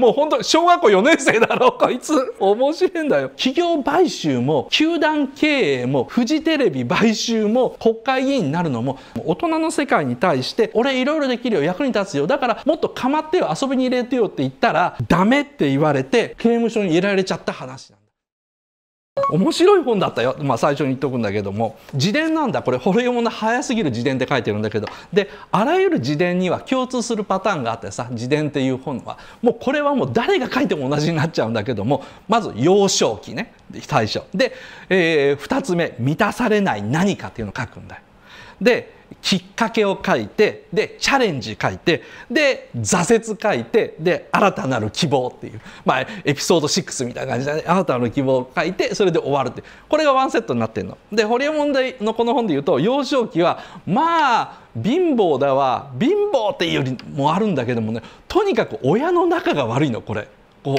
もう本当小学校4年生だろこいつ面白いんだよ企業買収も球団経営もフジテレビ買収も国会議員になるのも大人の世界に対して俺いろいろできるよ役に立つよだからもっと構ってよ遊びに入れてよって言ったらダメって言われて刑務所に入れられちゃった話だ面白い本だったよ、まあ、最初に言っとくんだけども自伝なんだこれホルモンの早すぎる自伝って書いてるんだけどであらゆる自伝には共通するパターンがあってさ自伝っていう本はもうこれはもう誰が書いても同じになっちゃうんだけどもまず幼少期ね最初で、えー、2つ目満たされない何かっていうのを書くんだよ。できっかけを書いてでチャレンジ書いてで挫折書いてで新たなる希望っていう、まあ、エピソード6みたいな感じで、ね、新たなる希望を書いてそれで終わるってこれがワンセットになってるの。で堀江問題のこの本で言うと幼少期はまあ貧乏だわ貧乏っていうよりもあるんだけどもねとにかく親の仲が悪いのこれ。こう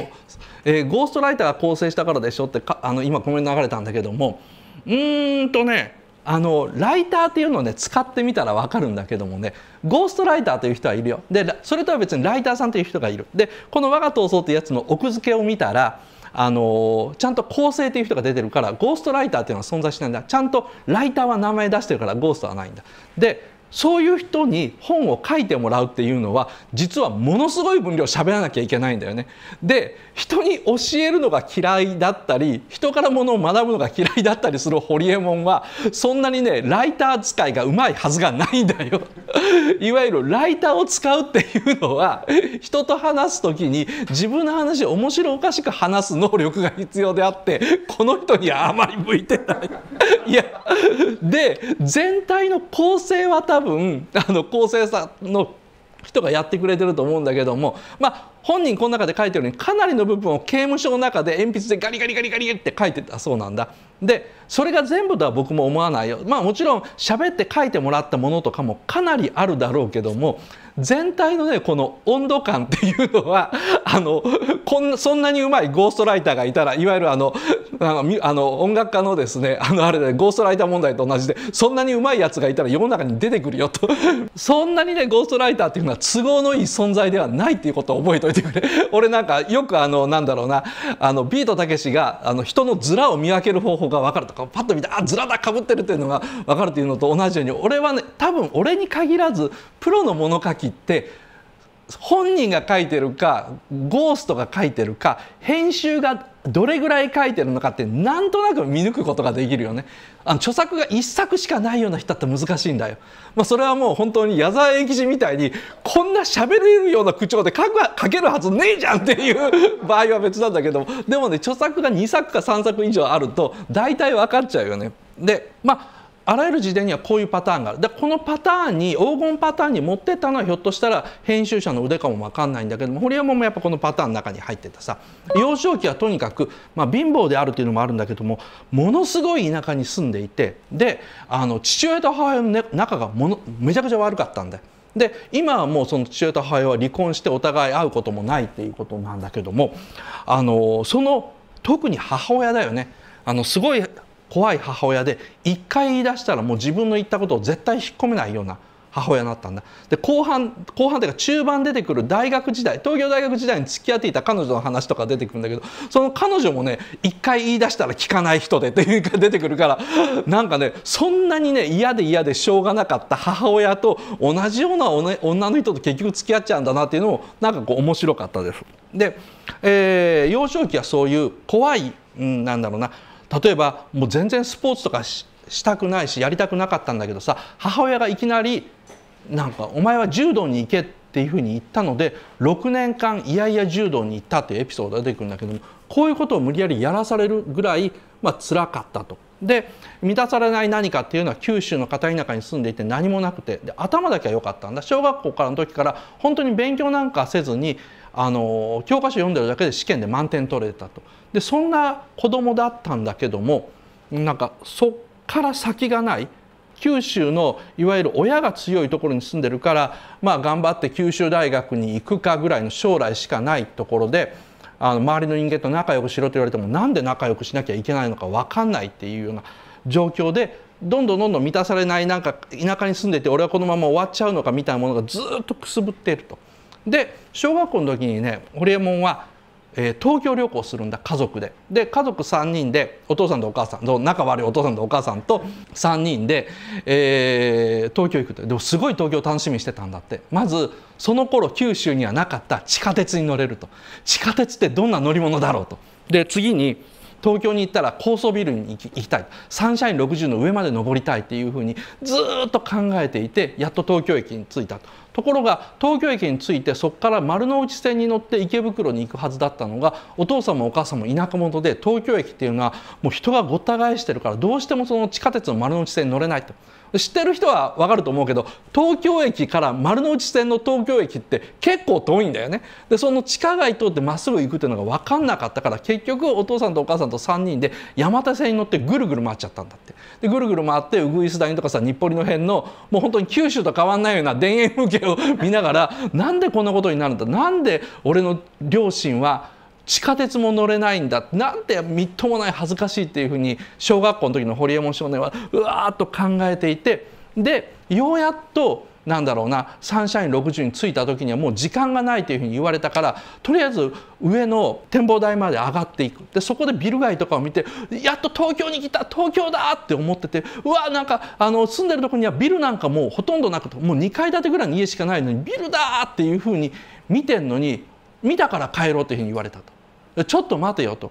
えー、ゴーストライターが構成したからでしょってかあの今コメント流れたんだけどもうーんとねあのライターっていうのをね使ってみたら分かるんだけどもねゴーストライターという人はいるよでそれとは別にライターさんという人がいるでこの「我が闘争」ってやつの奥付けを見たらあのちゃんと構成という人が出てるからゴーストライターというのは存在しないんだちゃんとライターは名前出してるからゴーストはないんだでそういう人に本を書いてもらうっていうのは実はものすごい分量喋らなきゃいけないんだよね。で人に教えるのが嫌いだったり人からものを学ぶのが嫌いだったりするホリエモンはそんなにねライター使いがうまいはずがないんだよ。いわゆるライターを使うっていうのは人と話す時に自分の話を面白おかしく話す能力が必要であってこの人にはあまり向いてない。いやで全体の構成は多分あの構成さの人がやってくれてると思うんだけどもまあ本人この中で書いてるようにかなりの部分を刑務所の中で鉛筆でガリガリガリガリって書いてたそうなんだでそれが全部とは僕も思わないよまあもちろん喋って書いてもらったものとかもかなりあるだろうけども全体のねこの温度感っていうのは あのこんそんなにうまいゴーストライターがいたらいわゆるあのあのあの音楽家のですねあのあれでゴーストライター問題と同じでそんなにうまいやつがいたら世の中に出てくるよと そんなにねゴーストライターっていうのは都合のいい存在ではないっていうことを覚えておいてめてくれ 俺なんかよくあのなんだろうなあのビートたけしがあの人の面を見分ける方法が分かるとかパッと見てあ面だかぶってるっていうのが分かるっていうのと同じように俺はね多分俺に限らずプロの物書きって本人が書いてるかゴーストが書いてるか編集がどれぐらい書いてるのかってなんとなく見抜くことができるよねあの著作が一作しかないような人って難しいんだよ、まあ、それはもう本当に矢沢永吉みたいにこんな喋れるような口調で書書けるはずねえじゃんっていう 場合は別なんだけどでもね著作が2作か3作以上あると大体分かっちゃうよね。でまああらゆる時代にはこういうパターンがあるでこのパターンに黄金パターンに持ってったのはひょっとしたら編集者の腕かも分かんないんだけども堀山もやっぱこのパターンの中に入ってたさ幼少期はとにかく、まあ、貧乏であるというのもあるんだけどもものすごい田舎に住んでいてであの父親と母親の、ね、仲がものめちゃくちゃ悪かったんだよ。で今はもうその父親と母親は離婚してお互い会うこともないっていうことなんだけどもあのその特に母親だよねあのすごい怖い母親で一回言い出したらもう自分の言ったことを絶対引っ込めないような母親になったんだで後半後半というか中盤出てくる大学時代東京大学時代に付き合っていた彼女の話とか出てくるんだけどその彼女もね一回言い出したら聞かない人でっていうか出てくるからなんかねそんなにね嫌で嫌でしょうがなかった母親と同じような女の人と結局付き合っちゃうんだなっていうのもなんかこう面白かったです。で、えー、幼少期はそういう怖い、うん、なんだろうな例えばもう全然スポーツとかしたくないしやりたくなかったんだけどさ母親がいきなり「なんかお前は柔道に行け」っていうふうに言ったので6年間いやいや柔道に行ったっていうエピソードが出てくるんだけどもこういうことを無理やりやらされるぐらいまあ辛かったと。で満たされない何かっていうのは九州の片田舎に住んでいて何もなくてで頭だけは良かったんだ小学校からの時から本当に勉強なんかせずにあの教科書読んでるだけで試験で満点取れたとでそんな子供だったんだけどもなんかそっから先がない九州のいわゆる親が強いところに住んでるからまあ頑張って九州大学に行くかぐらいの将来しかないところで。あの周りの人間と仲良くしろと言われてもなんで仲良くしなきゃいけないのか分かんないっていうような状況でどんどんどんどん満たされないなんか田舎に住んでて俺はこのまま終わっちゃうのかみたいなものがずっとくすぶっていると。で小学校の時にねホリエモンはえー、東京旅行するんだ家族でで家族3人でお父さんとお母さんと仲悪いお父さんとお母さんと3人で、えー、東京行くとでもすごい東京楽しみにしてたんだってまずその頃九州にはなかった地下鉄に乗れると地下鉄ってどんな乗り物だろうとで次に東京に行ったら高層ビルに行きたいサンシャイン60の上まで登りたいっていうふうにずっと考えていてやっと東京駅に着いたと。ところが東京駅に着いてそこから丸の内線に乗って池袋に行くはずだったのがお父さんもお母さんも田舎者で東京駅っていうのはもう人がごった返してるからどうしてもその地下鉄の丸の内線に乗れないと。知ってる人は分かると思うけど東京駅から丸の内線の東京駅って結構遠いんだよねでその地下街通ってまっすぐ行くっていうのが分かんなかったから結局お父さんとお母さんと3人で山手線に乗ってぐるぐる回っちゃったんだってでぐるぐる回ってウグイス谷とかさ日暮里の辺のもう本当に九州と変わんないような田園風景を見ながらなんでこんなことになるんだなんで俺の両親は地下鉄も乗れないんだなんてみっともない恥ずかしいっていうふうに小学校の時のホリエモン少年はうわーっと考えていてでようやっとなんだろうなサンシャイン60に着いた時にはもう時間がないというふうに言われたからとりあえず上の展望台まで上がっていくでそこでビル街とかを見てやっと東京に来た東京だって思っててうわなんかあの住んでるとこにはビルなんかもうほとんどなくてもう2階建てぐらいの家しかないのにビルだっていうふうに見てんのに見たから帰ろうというふうに言われたとちょっと待てよと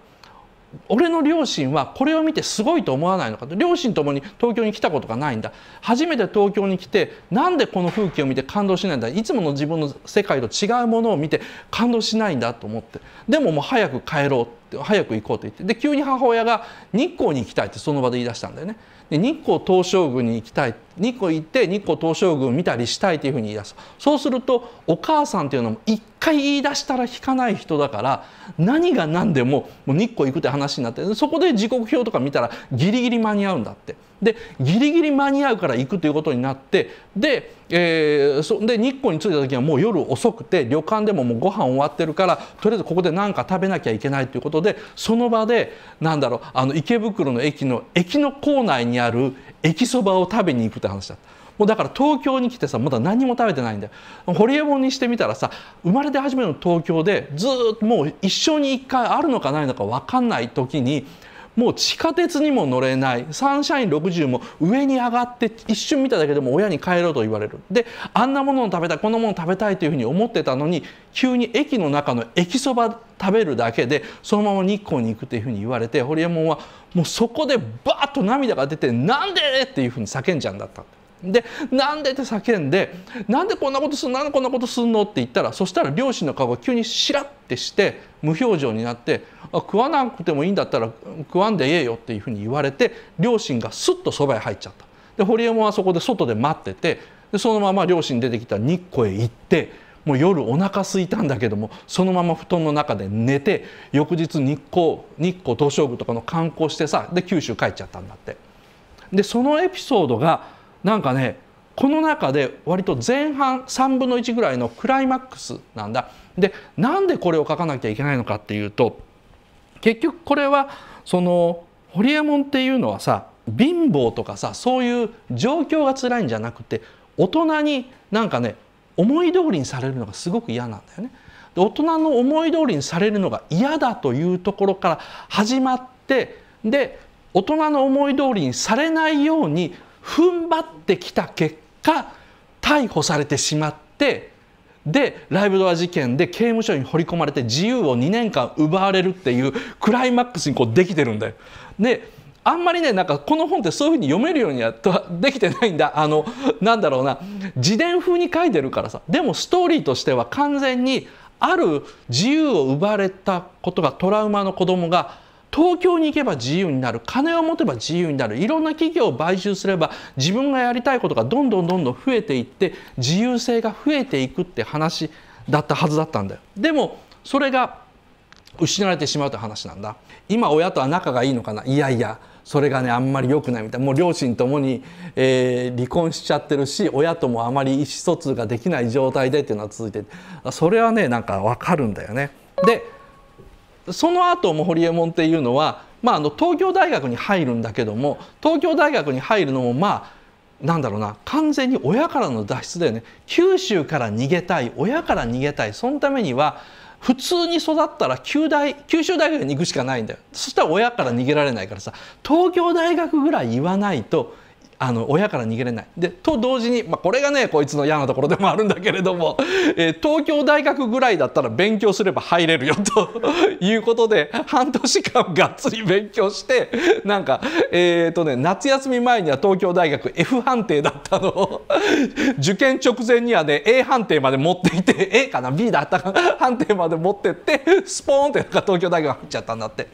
俺の両親はこれを見てすごいと思わないのかと両親ともに東京に来たことがないんだ初めて東京に来てなんでこの風景を見て感動しないんだいつもの自分の世界と違うものを見て感動しないんだと思ってでももう早く帰ろう早く行こうと言ってで急に母親が日光に行きたいってその場で言い出したんだよね。で日光東照宮に行きたい日光行って日光東照宮見たりしたいというふうに言い出すそうするとお母さんというのも一回言い出したら引かない人だから何が何でももう日光行くって話になってそこで時刻表とか見たらギリギリ間に合うんだって。でギリギリ間に合うから行くということになってで,、えー、そで日光に着いた時はもう夜遅くて旅館でももうご飯終わってるからとりあえずここで何か食べなきゃいけないということでその場でなんだろうあの池袋の駅の駅の構内にある駅そばを食べに行くって話だった。もうだから東京に来てさまだ何も食べてないんだよホリエモンにしてみたらさ生まれて初めての東京でずっともう一生に一回あるのかないのか分かんない時にもう地下鉄にも乗れないサンシャイン60も上に上がって一瞬見ただけでも親に帰ろうと言われるであんなものを食べたいこんなものを食べたいというふうに思ってたのに急に駅の中の駅そば食べるだけでそのまま日光に行くっていうふうに言われてホリエモンはもうそこでバーッと涙が出て「なんで!」っていうふうに叫んじゃうんだった。でなんでって叫んでなんでこんなことすんのなんでこんなことすんのって言ったらそしたら両親の顔が急にしらってして無表情になって食わなくてもいいんだったら食わんでええよっていうふうに言われて両親がすっとそばへ入っちゃった。で堀江もはそこで外で待っててでそのまま両親出てきた日光へ行ってもう夜お腹空いたんだけどもそのまま布団の中で寝て翌日日光日光東照宮とかの観光してさで九州帰っちゃったんだって。でそのエピソードがなんかねこの中で割と前半3分の1ぐらいのクライマックスなんだ。でなんでこれを書かなきゃいけないのかっていうと結局これはそのホリエモンっていうのはさ貧乏とかさそういう状況が辛いんじゃなくて大人になんかね思い通りにされるのがすごく嫌なんだよね。で大人の思い通りにされるのが嫌だというところから始まってで大人の思い通りにされないように踏ん張ってきた結果逮捕されてしまってでライブドア事件で刑務所に放り込まれて自由を2年間奪われるっていうクライマックスにこうできてるんだよ。であんまりねなんかこの本ってそういうふうに読めるようにはできてないんだあのなんだろうな自伝風に書いてるからさでもストーリーとしては完全にある自由を奪われたことがトラウマの子供が東京に行けば自由になる金を持てば自由になるいろんな企業を買収すれば自分がやりたいことがどんどんどんどん増えていって自由性が増えていくって話だったはずだったんだよ。でもそれが失われてしまうという話なんだ今親とは仲がいいのかないやいやそれがねあんまり良くないみたいなもう両親ともに、えー、離婚しちゃってるし親ともあまり意思疎通ができない状態でっていうのは続いてそれはねなんか分かるんだよね。でその後も堀モ門っていうのは、まあ、あの東京大学に入るんだけども東京大学に入るのもまあなんだろうな完全に親からの脱出だよね九州から逃げたい親から逃げたいそのためには普通に育ったら九大九州大学に行くしかないんだよそしたら親から逃げられないからさ東京大学ぐらい言わないとあの親から逃げれない。でと同時に、まあ、これがねこいつの嫌なところでもあるんだけれども、えー、東京大学ぐらいだったら勉強すれば入れるよと いうことで半年間がっつり勉強してなんかえっ、ー、とね夏休み前には東京大学 F 判定だったのを 受験直前にはね A 判定まで持っていて A かな B だったか判定まで持ってってスポーンってなんか東京大学入っちゃったんだって。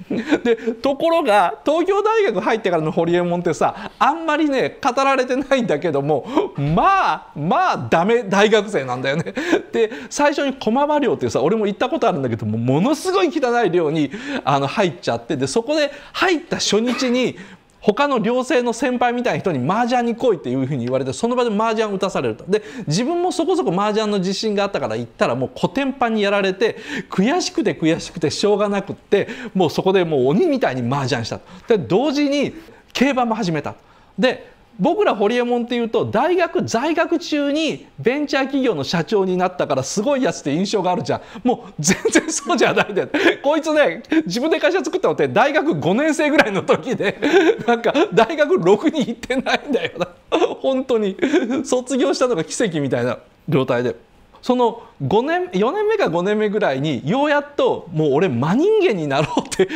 でところが東京大学入ってからのホリエモンってさあんまりね語られてないんだけどもまあまあダメ大学生なんだよね。で最初に駒場寮っていうさ俺も行ったことあるんだけどもものすごい汚い寮にあの入っちゃってでそこで入った初日に他の寮生の先輩みたいな人に麻雀に来いっていうふうに言われてその場で麻雀打たされるとで自分もそこそこ麻雀の自信があったから行ったらもうコテンパンにやられて悔しくて悔しくてしょうがなくってもうそこでもう鬼みたいに麻雀したで同時に競馬も始めたで僕らホリエモンっていうと大学在学中にベンチャー企業の社長になったからすごいやつって印象があるじゃんもう全然そうじゃないでこいつね自分で会社作ったのって大学5年生ぐらいの時でなんか大学6に行ってないんだよな本当に卒業したのが奇跡みたいな状態で。その5年4年目か5年目ぐらいにようやっともう俺真人間になろうって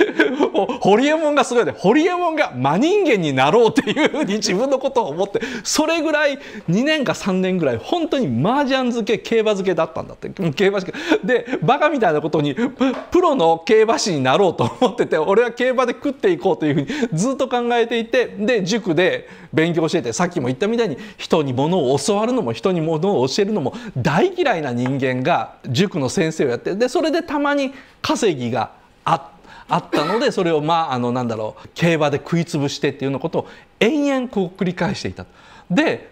ホリエモンがすごいでホリエモンが真人間になろうっていうふうに自分のことを思ってそれぐらい2年か3年ぐらい本当に麻雀漬け競馬漬けだったんだって競馬漬けでバカみたいなことにプロの競馬士になろうと思ってて俺は競馬で食っていこうというふうにずっと考えていてで塾で勉強しててさっきも言ったみたいに人に物を教わるのも人に物を教えるのも大嫌いたいな人間が塾の先生をやってでそれでたまに稼ぎがあって。あったのでそれをまああのなんだろう競馬で食いつぶしてっていうようなことを延々こう繰り返していた。で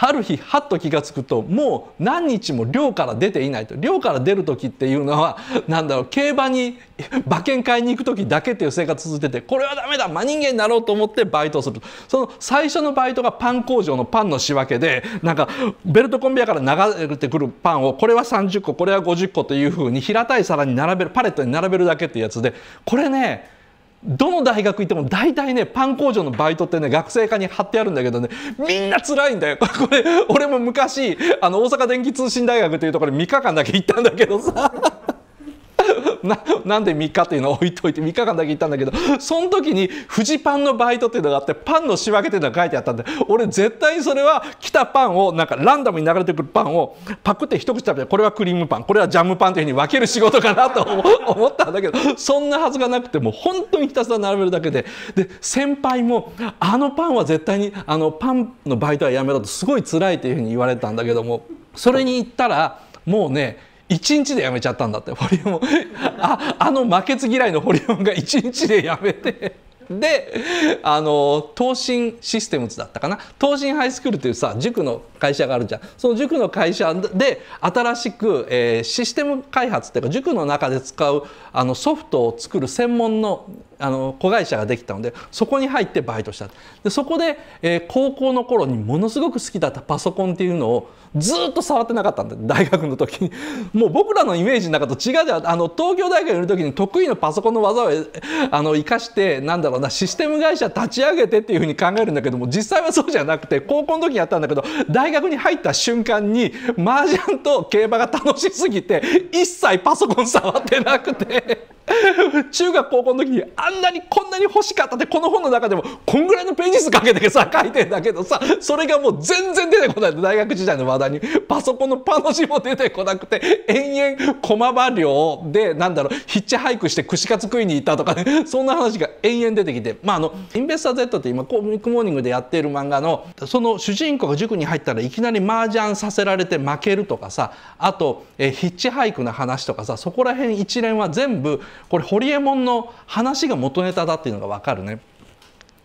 ある日はっと気が付くともう何日も寮から出ていないと寮から出る時っていうのはなんだろう競馬に馬券買いに行く時だけっていう生活続いててこれはダメだ真人間になろうと思ってバイトをするその最初のバイトがパン工場のパンの仕分けでなんかベルトコンベヤから流れてくるパンをこれは30個これは50個というふうに平たい皿に並べるパレットに並べるだけっていうやつでこれねどの大学行っても大体ねパン工場のバイトってね学生課に貼ってあるんだけどねみんな辛いんだよ これ俺も昔あの大阪電気通信大学というところに3日間だけ行ったんだけどさななんで3日っていうのを置いといて3日間だけ行ったんだけどその時にフジパンのバイトっていうのがあってパンの仕分けっていうのが書いてあったんで俺絶対にそれは来たパンをなんかランダムに流れてくるパンをパクって一口食べてこれはクリームパンこれはジャムパンというふうに分ける仕事かなと思 ったんだけどそんなはずがなくてもう本当にひたすら並べるだけでで先輩もあのパンは絶対にあのパンのバイトはやめろとすごい辛いというふうに言われたんだけどもそれに行ったらもうね1日でやめちゃったんだってホリエモンああの負けず嫌いのホリエモンが1日でやめてであの東進システムズだったかな東進ハイスクールっていうさ塾の会社があるじゃんその塾の会社で新しく、えー、システム開発っていうか塾の中で使うあのソフトを作る専門のあの子会社ができたのでそこに入ってバイトしたでそこで、えー、高校の頃にものすごく好きだったパソコンっていうのをずっと触ってなかったんだ大学の時にもう僕らのイメージの中と違うじゃんあの東京大学にいる時に得意のパソコンの技をあの生かしてなんだろうなシステム会社立ち上げてっていうふうに考えるんだけども実際はそうじゃなくて高校の時やったんだけど大大学に入った瞬間に麻雀と競馬が楽しすぎて一切パソコン触ってなくて中学高校の時にあんなにこんなに欲しかったってこの本の中でもこんぐらいのページ数かけてさ書いてんだけどさそれがもう全然出てこない大学時代の話題にパソコンの楽しも出てこなくて延々駒場寮でなんだろうヒッチハイクして串カツ食いに行ったとかねそんな話が延々出てきてまああの「インベスター Z」って今コミックモーニングでやっている漫画のその主人公が塾に入ったららいきなり麻雀させられて負けるとかさあとえヒッチハイクの話とかさそこら辺一連は全部これ堀エモ門の話が元ネタだっていうのが分かるね。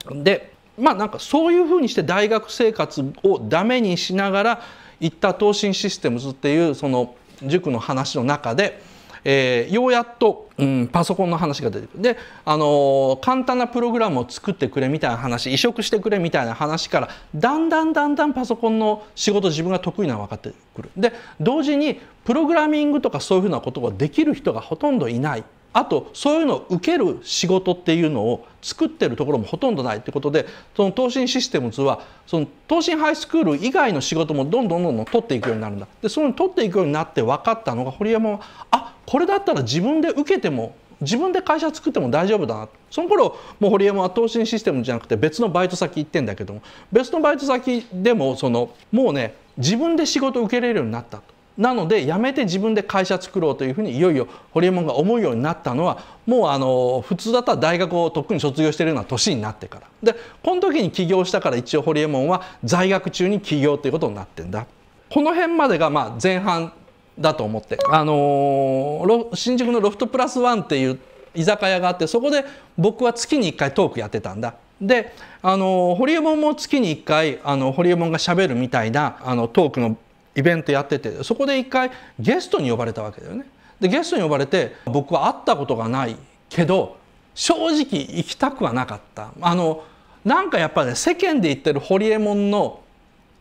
でまあなんかそういうふうにして大学生活をダメにしながら行った東進システムズっていうその塾の話の中で。えー、ようやっと、うん、パソコンの話が出てくる。で、あのー、簡単なプログラムを作ってくれみたいな話移植してくれみたいな話からだんだんだんだんパソコンの仕事自分が得意なの分かってくる。で同時にプログラミングとかそういうふうなことができる人がほとんどいない。あとそういうのを受ける仕事っていうのを作ってるところもほとんどないってことでその投信システムズはその東進ハイスクール以外の仕事もどんどんどんどん取っていくようになるんだでその取っていくようになって分かったのが堀山はあこれだったら自分で受けても自分で会社作っても大丈夫だなその頃もう堀山は投信システムじゃなくて別のバイト先行ってんだけども別のバイト先でもそのもうね自分で仕事を受けれるようになったと。なのでやめて自分で会社作ろうというふうにいよいよホリエモンが思うようになったのはもうあの普通だったら大学をとっくに卒業してるような年になってからでこの時に起業したから一応ホリエモンは在学中に起業ということになってんだこの辺までがまあ前半だと思ってあの新宿のロフトプラスワンっていう居酒屋があってそこで僕は月に1回トークやってたんだであのホリエモンも月に1回あのホリエモンがしゃべるみたいなあのトークのイベントやっててそこで一回ゲストに呼ばれたわけだよね。でゲストに呼ばれて僕は会ったことがないけど正直行きたくはなかった。あのなんかやっぱね世間で言ってるホリエモンの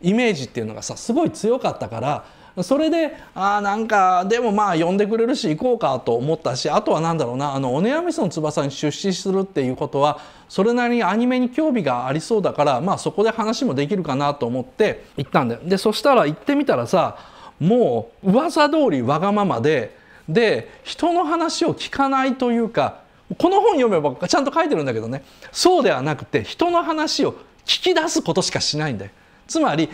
イメージっていうのがさすごい強かったからそれであなんかでもまあ呼んでくれるし行こうかと思ったしあとは何だろうな「あのオネアミスの翼」に出資するっていうことはそれなりにアニメに興味がありそうだから、まあ、そこで話もできるかなと思って行ったんだよ。でそしたら行ってみたらさもう噂通りわがままでで人の話を聞かないというかこの本読めばちゃんと書いてるんだけどねそうではなくて人の話を聞き出すことしかしないんだよ。つまり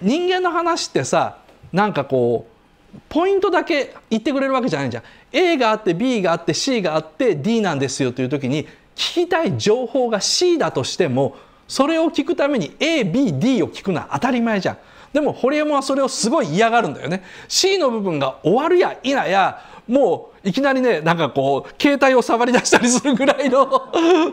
人間の話ってさなんかこうポイントだけ言ってくれるわけじゃないじゃん A があって B があって C があって D なんですよという時に聞きたい情報が C だとしてもそれを聞くために ABD を聞くのは当たり前じゃんでも堀エモンはそれをすごい嫌がるんだよね C の部分が終わるや否やもういきなりねなんかこう携帯を触り出したりするぐらいの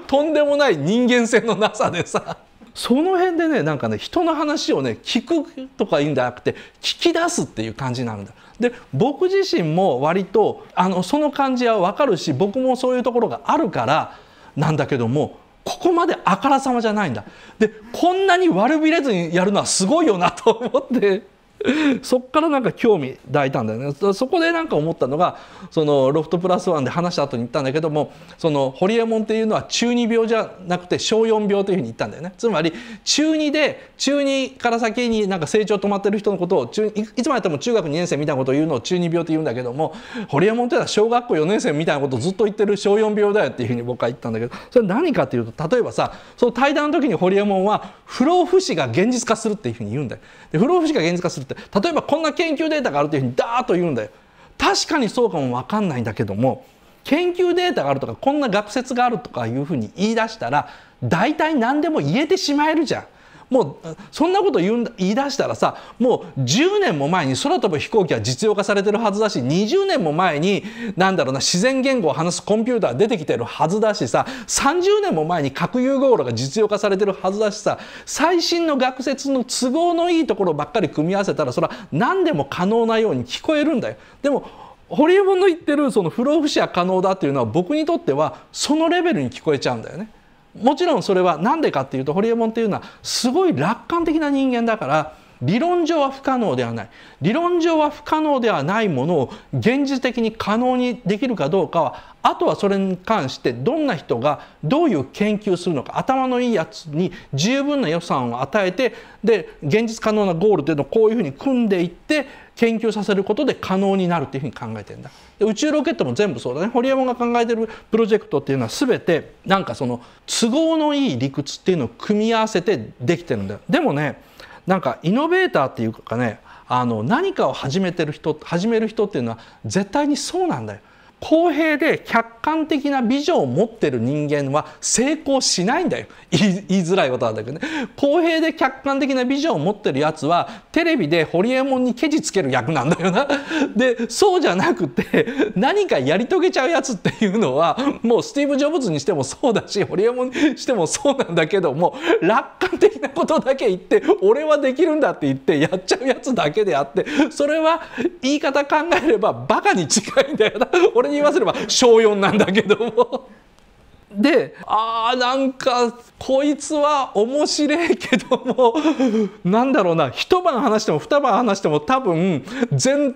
とんでもない人間性のなさでさその辺でねなんかね人の話をね聞くとかいいんじゃなくて聞き出すっていう感じになるんだ。で僕自身も割とあのその感じは分かるし僕もそういうところがあるからなんだけどもここまであからさまじゃないんだ。でこんなに悪びれずにやるのはすごいよなと思って。そこからなんか興味抱いたんだよねそこでなんか思ったのがそのロフトプラスワンで話した後に言ったんだけどもそのホリエモンっていうのは中二病じゃなくて小4病というふうに言ったんだよねつまり中2で中2から先になんか成長止まってる人のことを中いつまでたも中学2年生みたいなことを言うのを中二病って言うんだけどもホリエモンっていうのは小学校4年生みたいなことをずっと言ってる小4病だよっていうふうに僕は言ったんだけどそれ何かっていうと例えばさその対談の時にホリエモンは不老不死が現実化するっていうふうに言うんだよ。で不老不死が現実化するって例えばこんな研究データがあるというふうにダーッと言うんだよ。確かにそうかも分かんないんだけども研究データがあるとかこんな学説があるとかいうふうに言い出したら大体何でも言えてしまえるじゃん。もうそんなこと言言い出したらさもう10年も前に空飛ぶ飛行機は実用化されてるはずだし20年も前に何だろうな自然言語を話すコンピューター出てきてるはずだしさ30年も前に核融合炉が実用化されてるはずだしさ最新の学説の都合のいいところばっかり組み合わせたらそれは何でも可能なように聞こえるんだよ。でも堀江ンの言ってるその不老不死は可能だっていうのは僕にとってはそのレベルに聞こえちゃうんだよね。もちろんそれは何でかっていうとホリエモンっていうのはすごい楽観的な人間だから理論上は不可能ではない理論上は不可能ではないものを現実的に可能にできるかどうかはあとはそれに関してどんな人がどういう研究するのか頭のいいやつに十分な予算を与えてで現実可能なゴールというのをこういうふうに組んでいって研究させることで可能になるっていうふうに考えてるんだ。で宇宙ロケットも全部そうだね堀山が考えてるプロジェクトっていうのは全てなんかその都合のいい理屈っていうのを組み合わせてできてるんだよ。でもねなんかイノベーターっていうかねあの何かを始めてる人始める人っていうのは絶対にそうなんだよ。公平で客観的なビジョンを持ってる人間は成功しないんだよ 言いづらいことなんだけどね公平で客観的なビジョンを持ってるやつはテレビでホリエモンにケチつける役なんだよな でそうじゃなくて何かやり遂げちゃうやつっていうのはもうスティーブ・ジョブズにしてもそうだしホリエモンにしてもそうなんだけども楽観的なことだけ言って俺はできるんだって言ってやっちゃうやつだけであってそれは言い方考えればバカに近いんだよな俺に言わせれば小4なんだけども。でああなんかこいつは面白いけどもなんだろうな一晩話しても二晩話しても多分全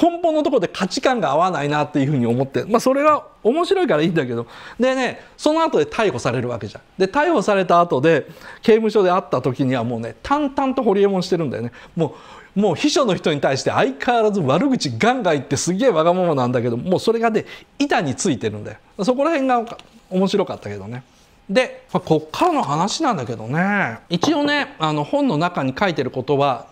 根本のところで価値観が合わないなっていうふうに思って、まあ、それが面白いからいいんだけどでねその後で逮捕されるわけじゃん。で逮捕された後で刑務所で会った時にはもうね淡々とホリエモンしてるんだよね。もうもう秘書の人に対して相変わらず悪口ガンガン言ってすげえわがままなんだけどもうそれがね板についてるんだよそこら辺が面白かったけどねで、まこっからの話なんだけどね一応ねあの本の中に書いてることは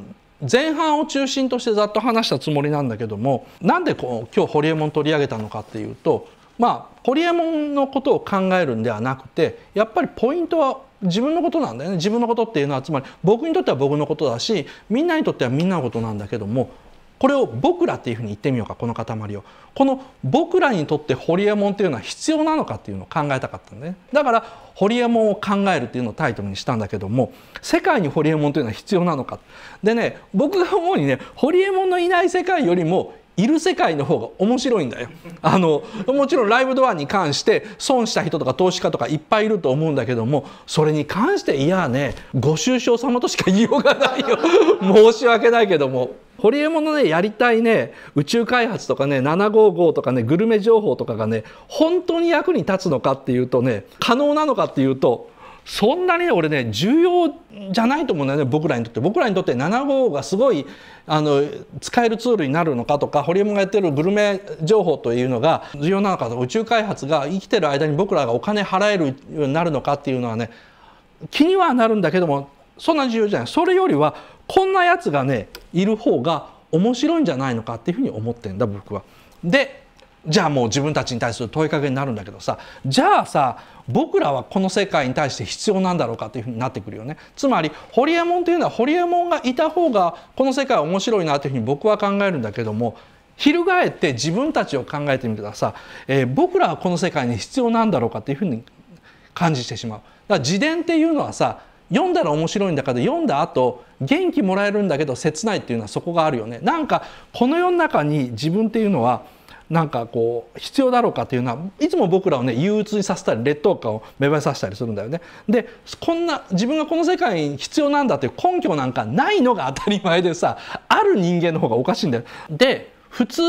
前半を中心としてざっと話したつもりなんだけどもなんでこう今日ホリエモン取り上げたのかっていうとまあホリエモンのことを考えるんではなくてやっぱりポイントは自分のことなんだよね自分のことっていうのはつまり僕にとっては僕のことだしみんなにとってはみんなのことなんだけどもこれを僕らっていうふうに言ってみようかこの塊をこの僕らにとってホリエモンっていうのは必要なのかっていうのを考えたかったんだねだからホリエモンを考えるっていうのをタイトルにしたんだけども世界にホリエモンというのは必要なのかでね僕が思うにねホリエモンのいない世界よりもいる世界の方が面白いんだよ あのもちろんライブドアに関して損した人とか投資家とかいっぱいいると思うんだけどもそれに関していやねご愁傷様としか言いようがないよ 申し訳ないけども。堀江ものねやりたいね宇宙開発とかね755とかねグルメ情報とかがね本当に役に立つのかっていうとね可能なのかっていうとそんなに俺ね重要じゃないと思うんだよね僕らにとって僕らにとって7号がすごいあの使えるツールになるのかとか堀江がやってるグルメ情報というのが重要なのかとか宇宙開発が生きてる間に僕らがお金払えるようになるのかっていうのはね気にはなるんだけどもそんな重要じゃないそれよりはこんなやつがねいる方が面白いんじゃないのかっていうふうに思ってんだ僕は。でじゃあもう自分たちに対する問いかけになるんだけどさじゃあさ僕らはこの世界に対して必要なんだろうかというふうになってくるよねつまりホリエモンというのはホリエモンがいた方がこの世界は面白いなというふうに僕は考えるんだけども翻って自分たちを考えてみたらさ、えー、僕らはこの世界に必要なんだろうかというふうに感じてしまう。だから自伝っていうのはさ読んだら面白いんだけど読んだ後元気もらえるんだけど切ないっていうのはそこがあるよね。なんかこの世の中に自分っていうのはなんかこう必要だろうかというのはいつも僕らをね憂鬱にさせたり劣等感を芽生えさせたりするんだよね。でこんな自分がこの世界に必要なんだという根拠なんかないのが当たり前でさある人間の方がおかしいんだよ。で普通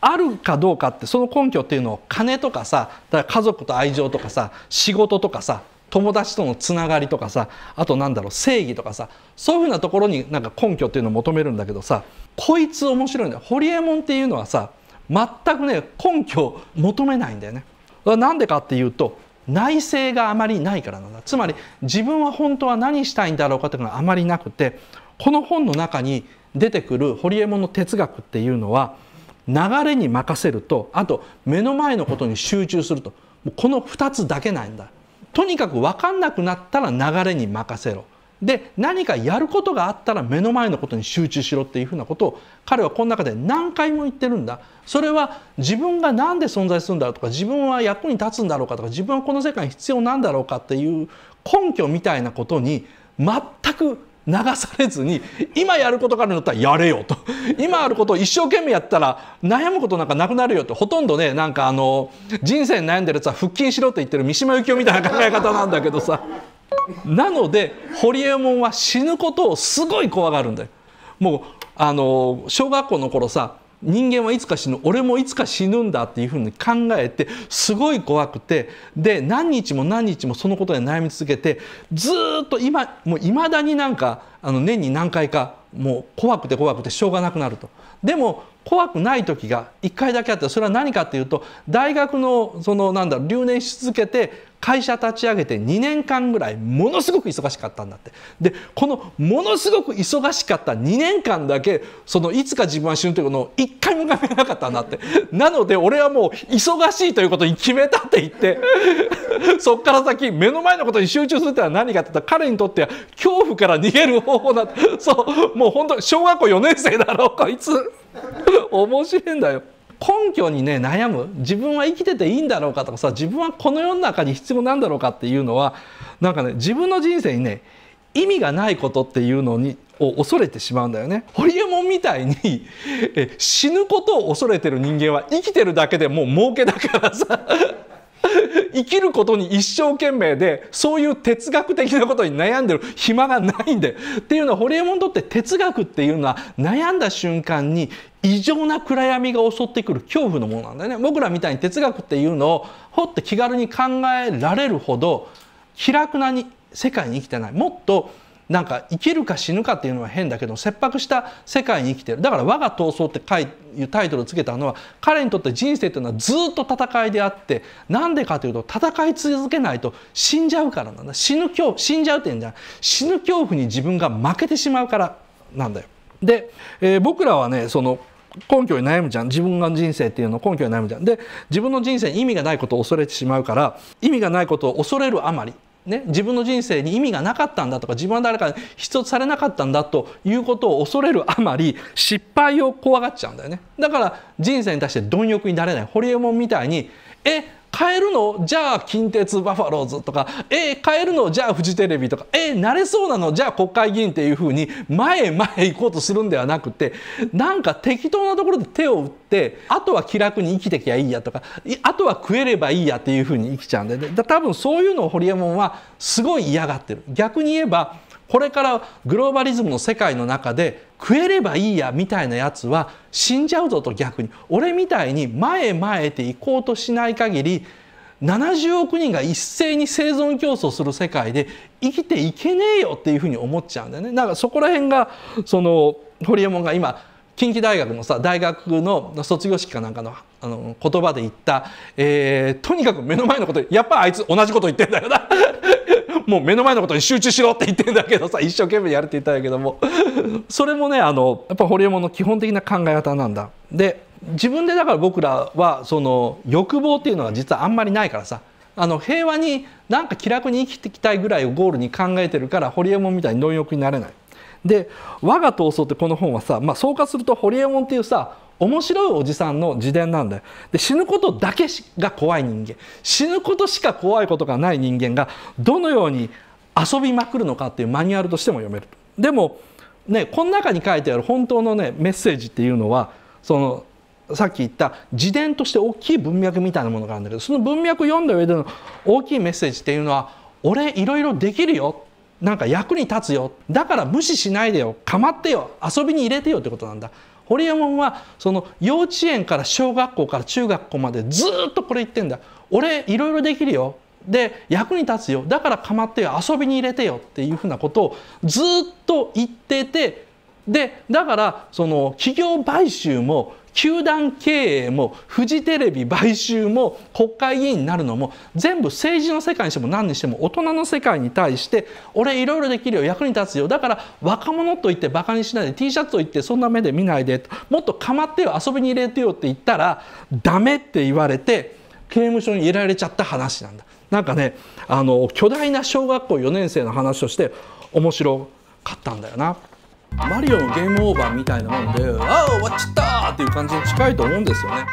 あるかどうかってその根拠っていうのを金とかさだから家族と愛情とかさ仕事とかさ友達とのつながりとかさあとなんだろう正義とかさそういうふうなところになんか根拠っていうのを求めるんだけどさこいつ面白いんだよ。ホリエモンっていうのはさ全くね根拠を求めないんだよね。なんでかっていうと内政があまりないからなんだつまり自分は本当は何したいんだろうかというのがあまりなくてこの本の中に出てくる堀江門の哲学っていうのは流れに任せるとあと目の前のことに集中するとこの2つだけなんだとにかく分かんなくなったら流れに任せろで何かやることがあったら目の前のことに集中しろっていうふうなことを彼はこの中で何回も言ってるんだそれは自分が何で存在するんだろうとか自分は役に立つんだろうかとか自分はこの世界に必要なんだろうかっていう根拠みたいなことに全く流されずに今やることがあるんだったらやれよと今あることを一生懸命やったら悩むことなんかなくなるよとほとんどねなんかあの人生に悩んでるやつは腹筋しろって言ってる三島由紀夫みたいな考え方なんだけどさ。なので堀エモ門は死ぬことをすごい怖がるんだよ。もうあの小学校の頃さ人間はいつか死ぬ俺もいつか死ぬんだっていうふうに考えてすごい怖くてで何日も何日もそのことで悩み続けてずっと今もういまだになんかあの年に何回かもう怖くて怖くてしょうがなくなるとでも怖くない時が1回だけあってそれは何かっていうと大学のそのなんだ留年し続けて会社立ち上げて2年間ぐらいものすごく忙しかったんだってでこのものすごく忙しかった2年間だけそのいつか自分は死ぬというのを1回も考えなかったんだってなので俺はもう忙しいということに決めたって言って そっから先目の前のことに集中するってのは何かって言ったら彼にとっては恐怖から逃げる方法だってそうもう本当小学校4年生だろこいつ 面白いんだよ根拠にね悩む自分は生きてていいんだろうかとかさ自分はこの世の中に必要なんだろうかっていうのはなんかね自分の人生にね意味がないことっていうのにを恐れてしまうんだよね。ホリエモンみたいに え死ぬことを恐れてる人間は生きてるだけでもう儲けだからさ生きることに一生懸命でそういう哲学的なことに悩んでる暇がないんでっていうのはホリエモンにとって哲学っていうのは悩んだ瞬間に異常な暗闇が襲ってくる恐怖のものなんだよね僕らみたいに哲学っていうのをほって気軽に考えられるほど気楽なに世界に生きてないもっとなんか生きるか死ぬかっていうのは変だけど切迫した世界に生きてるだから「我が闘争」っていうタイトルをつけたのは彼にとって人生というのはずっと戦いであってなんでかというと戦い続けないと死んじゃうからなんだ死ぬ恐怖死んじゃうっていうんじゃな死ぬ恐怖に自分が負けてしまうからなんだよ。で、えー、僕らはねその根拠に悩むじゃん自分の人生っていうの根拠に悩むじゃんで自分の人生に意味がないことを恐れてしまうから意味がないことを恐れるあまりね、自分の人生に意味がなかったんだとか自分は誰かに必要とされなかったんだということを恐れるあまり失敗を怖がっちゃうんだよねだから人生に対して貪欲になれないホリエモンみたいにえ変えるのじゃあ近鉄バファローズとかえー、買えるのじゃあフジテレビとかえー、慣れそうなのじゃあ国会議員っていうふうに前へ前へ行こうとするんではなくてなんか適当なところで手を打ってあとは気楽に生きてきゃいいやとかあとは食えればいいやっていうふうに生きちゃうんで、ね、多分そういうのをホリエモンはすごい嫌がってる。逆に言えばこれからグローバリズムの世界の中で食えればいいやみたいなやつは死んじゃうぞと逆に俺みたいに前へ前へて行こうとしない限り70億人が一斉に生存競争する世界で生きていけねえよっていうふうに思っちゃうんだよね。だからそこら辺がその堀江門が今近畿大学のさ大学の卒業式かなんかのあの言葉で言った、えー、とにかく目の前のことやっぱあいつ同じこと言ってんだよな もう目の前のことに集中しろって言ってんだけどさ一生懸命やるって言ったんだけども それもねあのやっぱホリエモンの基本的な考え方なんだ。で自分でだから僕らはその欲望っていうのは実はあんまりないからさあの平和になんか気楽に生きていきたいぐらいをゴールに考えてるからホリエモンみたいに貪欲になれない。で「我が闘争」ってこの本はさ、まあ、そうかするとホリエモンっていうさ面白いおじさんの自伝なんだよで死ぬことだけが怖い人間死ぬことしか怖いことがない人間がどのように遊びまくるのかっていうマニュアルとしても読めるでもねこの中に書いてある本当のねメッセージっていうのはそのさっき言った自伝として大きい文脈みたいなものがあるんだけどその文脈を読んだ上での大きいメッセージっていうのは俺いろいろできるよなんか役に立つよだから無視しないでよ構ってよ遊びに入れてよってことなんだホリエモンはその幼稚園から小学校から中学校までずっとこれ言ってんだ俺いろいろできるよで役に立つよだから構ってよ遊びに入れてよっていうふうなことをずっと言っててでだからその企業買収も球団経営もフジテレビ買収も国会議員になるのも全部政治の世界にしても何にしても大人の世界に対して俺いろいろできるよ役に立つよだから若者と言ってバカにしないで T シャツと言ってそんな目で見ないでもっと構ってよ遊びに入れてよって言ったらダメって言われて刑務所に入れられちゃった話なんだ。なんかねあの巨大な小学校4年生の話として面白かったんだよな。マリオのゲームオーバーみたいなもんで「ああ終わっちゃった!」っていう感じに近いと思うんですよね。